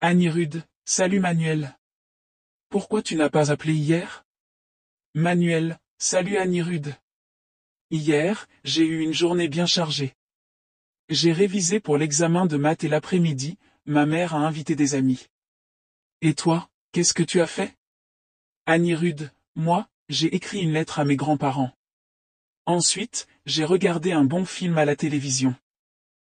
Anirud, salut Manuel. Pourquoi tu n'as pas appelé hier Manuel, salut Anirud. Hier, j'ai eu une journée bien chargée. J'ai révisé pour l'examen de maths et l'après-midi, ma mère a invité des amis. Et toi, qu'est-ce que tu as fait Anirud, moi, j'ai écrit une lettre à mes grands-parents. Ensuite, j'ai regardé un bon film à la télévision.